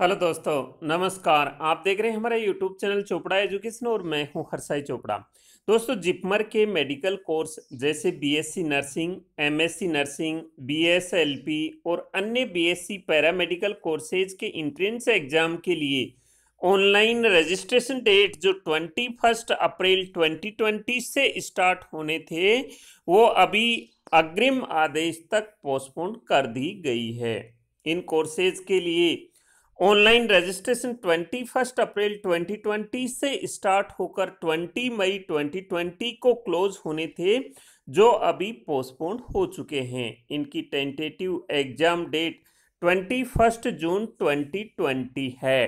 hello दोस्तों नमस्कार आप देख रहे हैं हमारा यूट्यूब चैनल चोपड़ा एजुकेशन और मैं हूं हरसाई चोपड़ा दोस्तों जिपमर के मेडिकल कोर्स जैसे BSc nursing MSc nursing BSLP और अन्य बीएससी पैरामेडिकल कोर्सेज के इंट्रेंस एग्जाम के लिए ऑनलाइन रजिस्ट्रेशन डेट जो ट्वेंटी फर्स्ट अप्रैल ट्वेंटी से स्टार्ट होने थे वो अभी अग्रिम आदेश तक पोस्टपोन कर दी गई है इन कोर्सेज के लिए ऑनलाइन रजिस्ट्रेशन 21 अप्रैल 2020 से स्टार्ट होकर 20 मई 2020 को क्लोज होने थे जो अभी पोस्टपोन हो चुके हैं इनकी टेंटेटिव एग्जाम डेट 21 जून 2020 है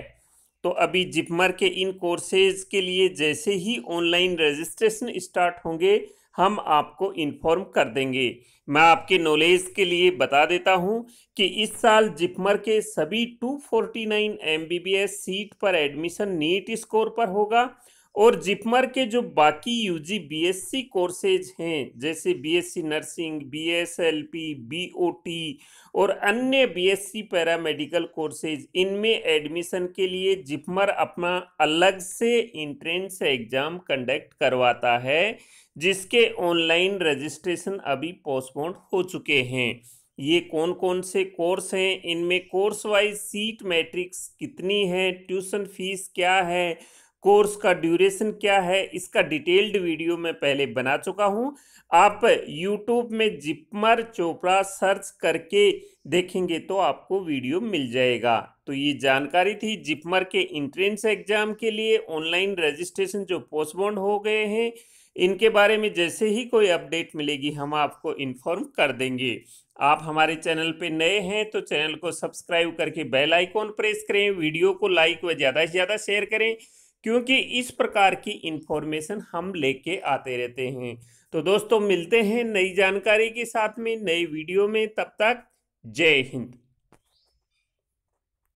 तो अभी जिपमर के इन कोर्सेज के लिए जैसे ही ऑनलाइन रजिस्ट्रेशन स्टार्ट होंगे हम आपको इन्फॉर्म कर देंगे मैं आपके नॉलेज के लिए बता देता हूं कि इस साल जिपमर के सभी 249 एमबीबीएस सीट पर एडमिशन नीट स्कोर पर होगा और जिपमर के जो बाकी यूजी बीएससी कोर्सेज हैं जैसे बीएससी नर्सिंग बीएसएलपी बीओटी और अन्य बीएससी पैरामेडिकल कोर्सेज इनमें एडमिशन के लिए जिपमर अपना अलग से इंट्रेंस एग्ज़ाम कंडक्ट करवाता है जिसके ऑनलाइन रजिस्ट्रेशन अभी पोस्टपोन्ड हो चुके हैं ये कौन कौन से कोर्स हैं इनमें कोर्स वाइज सीट मैट्रिक्स कितनी है ट्यूशन फीस क्या है कोर्स का ड्यूरेशन क्या है इसका डिटेल्ड वीडियो मैं पहले बना चुका हूँ आप यूट्यूब में जिपमर चोपड़ा सर्च करके देखेंगे तो आपको वीडियो मिल जाएगा तो ये जानकारी थी जिपमर के इंट्रेंस एग्जाम के लिए ऑनलाइन रजिस्ट्रेशन जो पोस्टबोन्ड हो गए हैं इनके बारे में जैसे ही कोई अपडेट मिलेगी हम आपको इन्फॉर्म कर देंगे आप हमारे चैनल पे नए हैं तो चैनल को सब्सक्राइब करके बेल आइकॉन प्रेस करें वीडियो को लाइक व ज़्यादा से ज़्यादा शेयर करें क्योंकि इस प्रकार की इन्फॉर्मेशन हम लेके आते रहते हैं तो दोस्तों मिलते हैं नई जानकारी के साथ में नई वीडियो में तब तक जय हिंद